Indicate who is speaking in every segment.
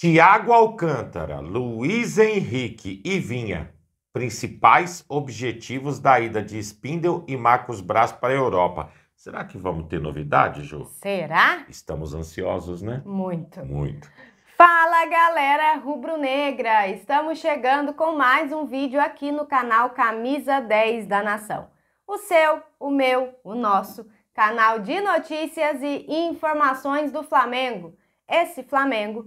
Speaker 1: Tiago Alcântara, Luiz Henrique e Vinha, principais objetivos da ida de Spindel e Marcos Braz para a Europa. Será que vamos ter novidade, Ju?
Speaker 2: Será?
Speaker 1: Estamos ansiosos, né? Muito. Muito.
Speaker 2: Fala galera rubro-negra! Estamos chegando com mais um vídeo aqui no canal Camisa 10 da Nação. O seu, o meu, o nosso canal de notícias e informações do Flamengo. Esse Flamengo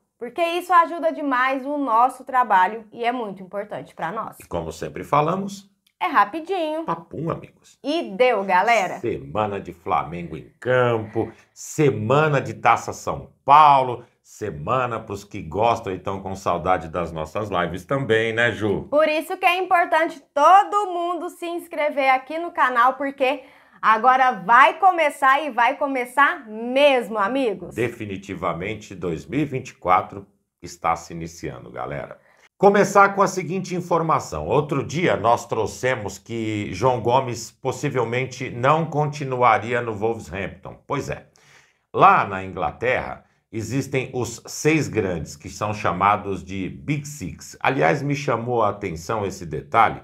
Speaker 2: porque isso ajuda demais o nosso trabalho e é muito importante para nós. E
Speaker 1: como sempre falamos,
Speaker 2: é rapidinho.
Speaker 1: Papum, amigos.
Speaker 2: E deu, galera.
Speaker 1: Semana de Flamengo em campo, semana de Taça São Paulo, semana para os que gostam e estão com saudade das nossas lives também, né, Ju?
Speaker 2: Por isso que é importante todo mundo se inscrever aqui no canal, porque Agora vai começar e vai começar mesmo, amigos.
Speaker 1: Definitivamente 2024 está se iniciando, galera. Começar com a seguinte informação. Outro dia nós trouxemos que João Gomes possivelmente não continuaria no Wolverhampton. Pois é. Lá na Inglaterra existem os seis grandes, que são chamados de Big Six. Aliás, me chamou a atenção esse detalhe,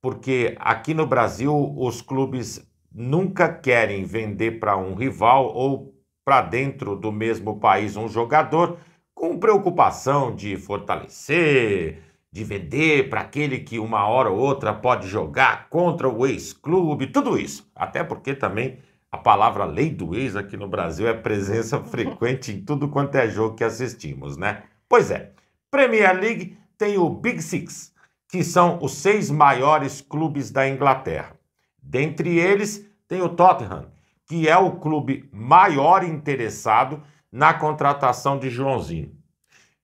Speaker 1: porque aqui no Brasil os clubes nunca querem vender para um rival ou para dentro do mesmo país um jogador com preocupação de fortalecer, de vender para aquele que uma hora ou outra pode jogar contra o ex-clube, tudo isso. Até porque também a palavra lei do ex aqui no Brasil é presença frequente em tudo quanto é jogo que assistimos, né? Pois é, Premier League tem o Big Six, que são os seis maiores clubes da Inglaterra. Dentre eles tem o Tottenham, que é o clube maior interessado na contratação de Joãozinho.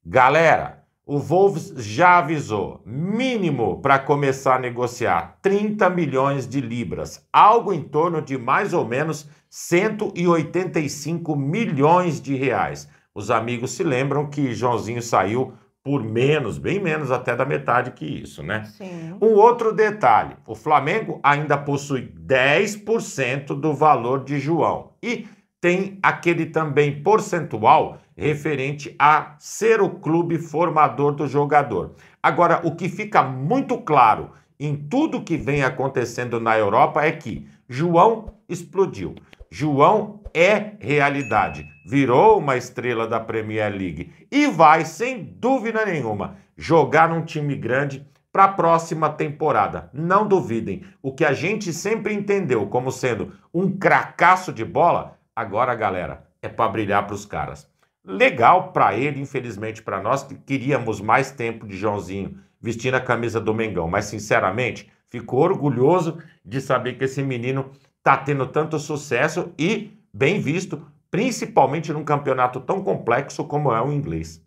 Speaker 1: Galera, o Wolves já avisou, mínimo para começar a negociar 30 milhões de libras, algo em torno de mais ou menos 185 milhões de reais. Os amigos se lembram que Joãozinho saiu por menos, bem menos até da metade que isso, né? Sim. Um outro detalhe: o Flamengo ainda possui 10% do valor de João e tem aquele também percentual referente a ser o clube formador do jogador. Agora, o que fica muito claro em tudo que vem acontecendo na Europa é que João explodiu. João é realidade, virou uma estrela da Premier League e vai, sem dúvida nenhuma, jogar num time grande para a próxima temporada. Não duvidem, o que a gente sempre entendeu como sendo um cracaço de bola, agora, galera, é para brilhar para os caras. Legal para ele, infelizmente para nós que queríamos mais tempo de Joãozinho vestindo a camisa do Mengão, mas sinceramente, ficou orgulhoso de saber que esse menino está tendo tanto sucesso e bem visto, principalmente num campeonato tão complexo como é o inglês.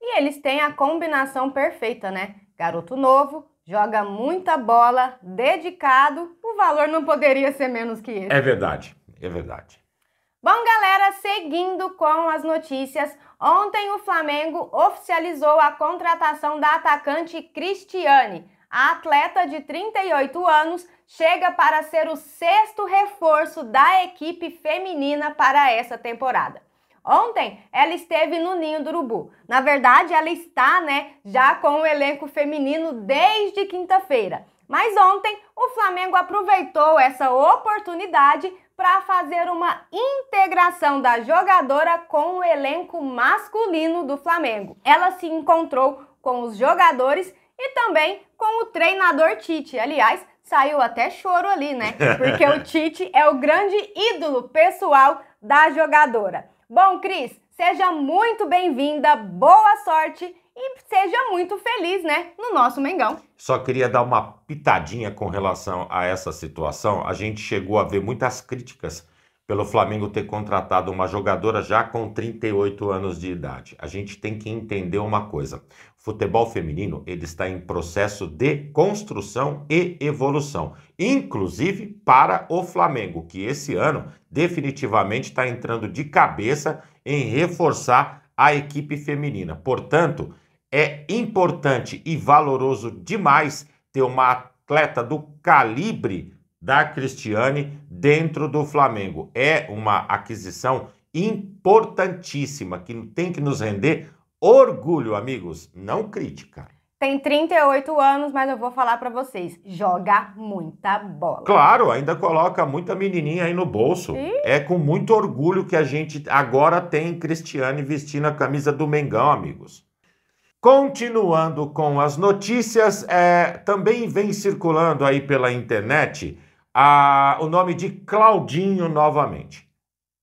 Speaker 2: E eles têm a combinação perfeita, né? Garoto novo, joga muita bola, dedicado, o valor não poderia ser menos que esse. É verdade, é verdade. Bom, galera, seguindo com as notícias, ontem o Flamengo oficializou a contratação da atacante Cristiane a atleta de 38 anos chega para ser o sexto reforço da equipe feminina para essa temporada. Ontem ela esteve no Ninho do Urubu. Na verdade, ela está, né, já com o elenco feminino desde quinta-feira. Mas ontem o Flamengo aproveitou essa oportunidade para fazer uma integração da jogadora com o elenco masculino do Flamengo. Ela se encontrou com os jogadores e também com o treinador Tite. Aliás, saiu até choro ali, né? Porque o Tite é o grande ídolo pessoal da jogadora. Bom, Cris, seja muito bem-vinda, boa sorte e seja muito feliz, né, no nosso Mengão.
Speaker 1: Só queria dar uma pitadinha com relação a essa situação. A gente chegou a ver muitas críticas pelo Flamengo ter contratado uma jogadora já com 38 anos de idade. A gente tem que entender uma coisa. O futebol feminino, ele está em processo de construção e evolução, inclusive para o Flamengo, que esse ano definitivamente está entrando de cabeça em reforçar a equipe feminina. Portanto, é importante e valoroso demais ter uma atleta do calibre da Cristiane dentro do Flamengo. É uma aquisição importantíssima que tem que nos render orgulho, amigos, não crítica.
Speaker 2: Tem 38 anos, mas eu vou falar para vocês, joga muita bola. Claro,
Speaker 1: ainda coloca muita menininha aí no bolso. É com muito orgulho que a gente agora tem Cristiane vestindo a camisa do Mengão, amigos. Continuando com as notícias, é, também vem circulando aí pela internet o nome de Claudinho novamente.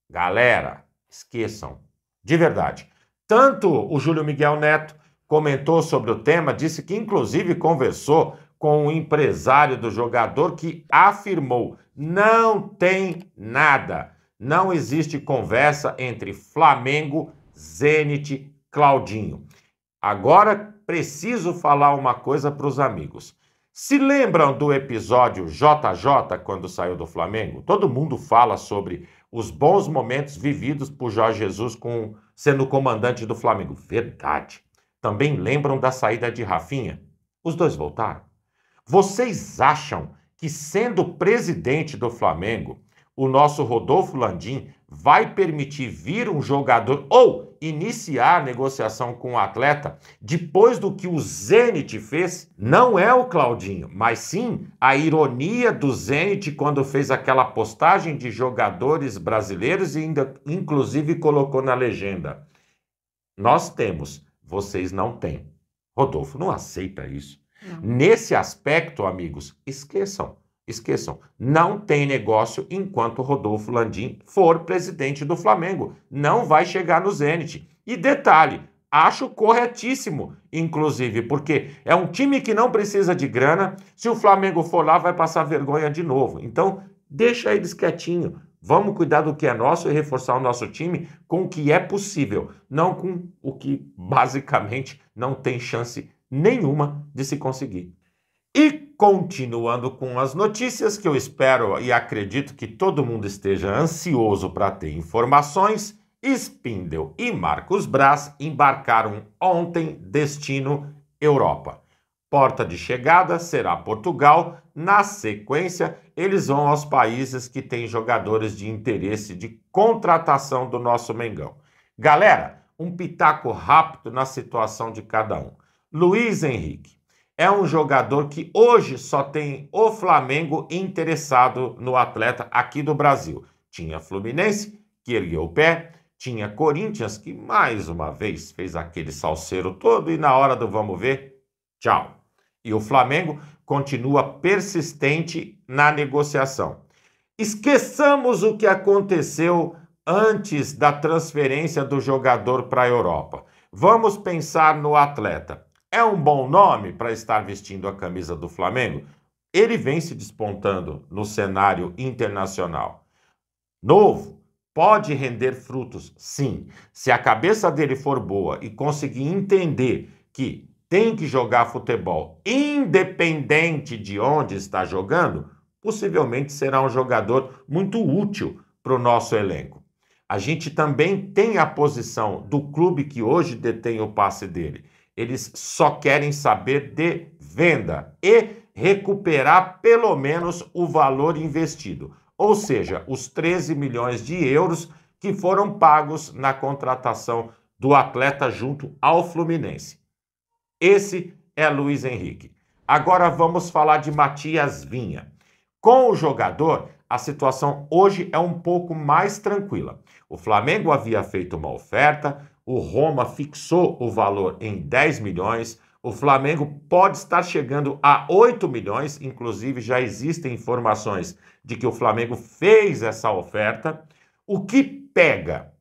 Speaker 1: Galera, esqueçam, de verdade. Tanto o Júlio Miguel Neto comentou sobre o tema, disse que inclusive conversou com o um empresário do jogador que afirmou: não tem nada, não existe conversa entre Flamengo, Zenit, Claudinho. Agora preciso falar uma coisa para os amigos. Se lembram do episódio JJ quando saiu do Flamengo? Todo mundo fala sobre os bons momentos vividos por Jorge Jesus com, sendo comandante do Flamengo. Verdade. Também lembram da saída de Rafinha? Os dois voltaram. Vocês acham que, sendo presidente do Flamengo, o nosso Rodolfo Landim vai permitir vir um jogador ou iniciar negociação com o um atleta depois do que o Zenit fez, não é o Claudinho, mas sim a ironia do Zenit quando fez aquela postagem de jogadores brasileiros e ainda inclusive colocou na legenda: Nós temos, vocês não têm. Rodolfo não aceita isso. Não. Nesse aspecto, amigos, esqueçam. Esqueçam, não tem negócio enquanto Rodolfo Landim for presidente do Flamengo. Não vai chegar no Zenit. E detalhe, acho corretíssimo, inclusive, porque é um time que não precisa de grana. Se o Flamengo for lá, vai passar vergonha de novo. Então, deixa eles quietinho. Vamos cuidar do que é nosso e reforçar o nosso time com o que é possível, não com o que basicamente não tem chance nenhuma de se conseguir. E Continuando com as notícias que eu espero e acredito que todo mundo esteja ansioso para ter informações, Spindel e Marcos Braz embarcaram ontem destino Europa. Porta de chegada será Portugal. Na sequência, eles vão aos países que têm jogadores de interesse de contratação do nosso Mengão. Galera, um pitaco rápido na situação de cada um. Luiz Henrique, é um jogador que hoje só tem o Flamengo interessado no atleta aqui do Brasil. Tinha Fluminense, que ergueu o pé, tinha Corinthians, que mais uma vez fez aquele salseiro todo e na hora do vamos ver, tchau. E o Flamengo continua persistente na negociação. Esqueçamos o que aconteceu antes da transferência do jogador para a Europa. Vamos pensar no atleta. É um bom nome para estar vestindo a camisa do Flamengo? Ele vem se despontando no cenário internacional. Novo, pode render frutos, sim. Se a cabeça dele for boa e conseguir entender que tem que jogar futebol independente de onde está jogando, possivelmente será um jogador muito útil para o nosso elenco. A gente também tem a posição do clube que hoje detém o passe dele. Eles só querem saber de venda e recuperar pelo menos o valor investido, ou seja, os 13 milhões de euros que foram pagos na contratação do atleta junto ao Fluminense. Esse é Luiz Henrique. Agora vamos falar de Matias Vinha. Com o jogador, a situação hoje é um pouco mais tranquila. O Flamengo havia feito uma oferta, o Roma fixou o valor em 10 milhões. O Flamengo pode estar chegando a 8 milhões, inclusive já existem informações de que o Flamengo fez essa oferta. O que pega?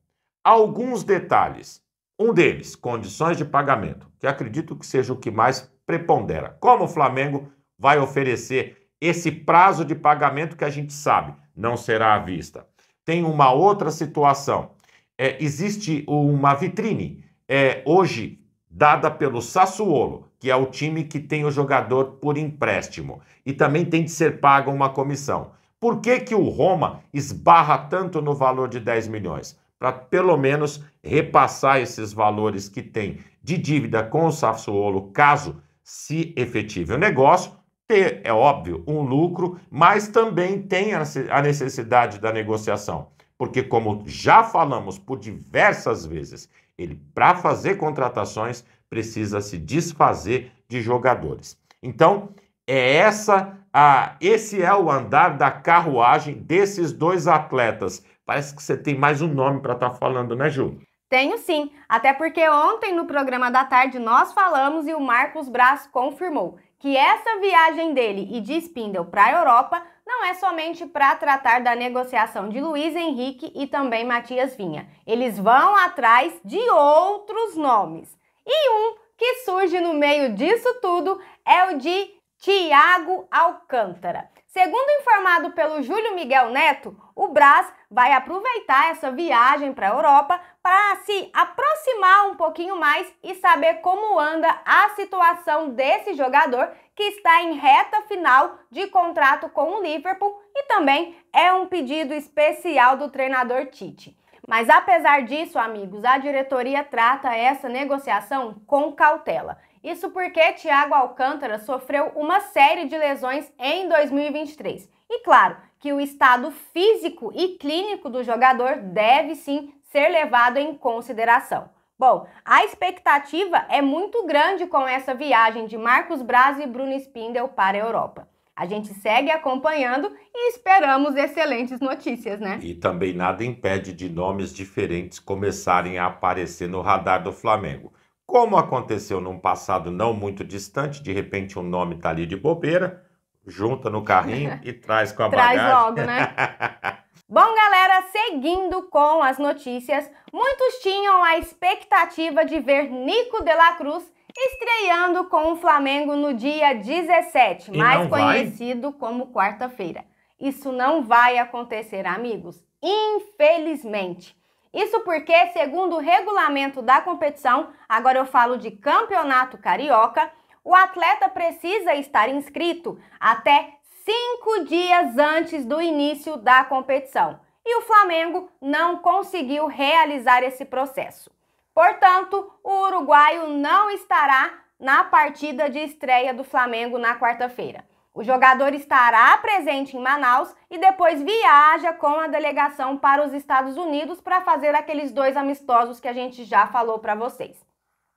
Speaker 1: Alguns detalhes. Um deles, condições de pagamento, que acredito que seja o que mais prepondera. Como o Flamengo vai oferecer esse prazo de pagamento que a gente sabe, não será à vista. Tem uma outra situação é, existe uma vitrine é, hoje dada pelo Sassuolo, que é o time que tem o jogador por empréstimo e também tem de ser paga uma comissão. Por que, que o Roma esbarra tanto no valor de 10 milhões? Para pelo menos repassar esses valores que tem de dívida com o Sassuolo, caso se efetive o negócio, ter, é óbvio, um lucro, mas também tem a necessidade da negociação porque, como já falamos por diversas vezes, ele, para fazer contratações, precisa se desfazer de jogadores. então, é essa a esse é o andar da carruagem desses dois atletas. Parece que você tem mais um nome para estar tá falando, né, Ju?
Speaker 2: Tenho sim, até porque ontem no programa da tarde nós falamos e o Marcos Braz confirmou que essa viagem dele e de Spindle para a Europa não é somente para tratar da negociação de Luiz Henrique e também Matias Vinha. Eles vão atrás de outros nomes. E um que surge no meio disso tudo é o de Tiago Alcântara. Segundo informado pelo Júlio Miguel Neto, o Brás vai aproveitar essa viagem para a Europa para se aproximar um pouquinho mais e saber como anda a situação desse jogador que está em reta final de contrato com o Liverpool e também é um pedido especial do treinador Tite. Mas apesar disso, amigos, a diretoria trata essa negociação com cautela. Isso porque Thiago Alcântara sofreu uma série de lesões em 2023. E claro que o estado físico e clínico do jogador deve sim ser levado em consideração. Bom, a expectativa é muito grande com essa viagem de Marcos Braz e Bruno Spindel para a Europa. A gente segue acompanhando e esperamos excelentes notícias, né?
Speaker 1: E também nada impede de nomes diferentes começarem a aparecer no radar do Flamengo. Como aconteceu num passado não muito distante, de repente um nome está ali de bobeira, junta no carrinho e traz com a traz bagagem. Traz logo, né?
Speaker 2: Bom, galera, seguindo com as notícias, muitos tinham a expectativa de ver Nico de la Cruz estreando com o Flamengo no dia 17, e mais conhecido vai? como quarta-feira. Isso não vai acontecer, amigos, infelizmente. Isso porque, segundo o regulamento da competição, agora eu falo de Campeonato Carioca, o atleta precisa estar inscrito até cinco dias antes do início da competição. E o Flamengo não conseguiu realizar esse processo. Portanto, o uruguaio não estará na partida de estreia do Flamengo na quarta-feira. O jogador estará presente em Manaus e depois viaja com a delegação para os Estados Unidos para fazer aqueles dois amistosos que a gente já falou para vocês.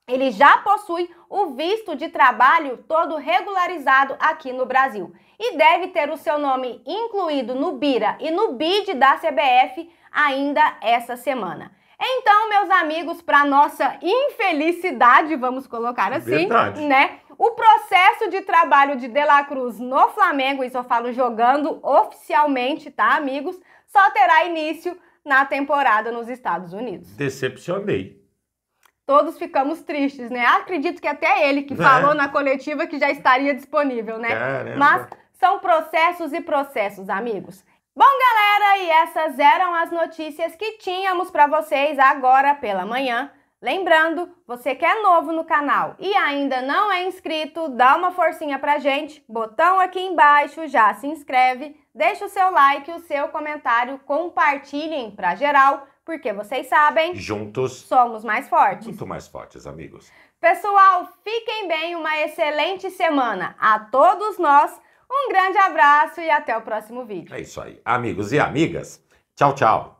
Speaker 2: Ele já possui o visto de trabalho todo regularizado aqui no Brasil e deve ter o seu nome incluído no BIRA e no BID da CBF ainda essa semana. Então, meus amigos, para nossa infelicidade, vamos colocar assim, Verdade. né? O processo de trabalho de De La Cruz no Flamengo, isso só falo jogando oficialmente, tá, amigos? Só terá início na temporada nos Estados Unidos.
Speaker 1: Decepcionei.
Speaker 2: Todos ficamos tristes, né? Acredito que até ele que é. falou na coletiva que já estaria disponível, né? Caramba. Mas são processos e processos, amigos. Bom, galera, e essas eram as notícias que tínhamos para vocês agora pela manhã. Lembrando, você que é novo no canal e ainda não é inscrito, dá uma forcinha pra gente, botão aqui embaixo, já se inscreve, deixa o seu like, o seu comentário, compartilhem pra geral, porque vocês sabem, juntos somos mais fortes. Muito
Speaker 1: mais fortes, amigos.
Speaker 2: Pessoal, fiquem bem, uma excelente semana a todos nós. Um grande abraço e até o próximo vídeo. É isso aí.
Speaker 1: Amigos e amigas, tchau, tchau.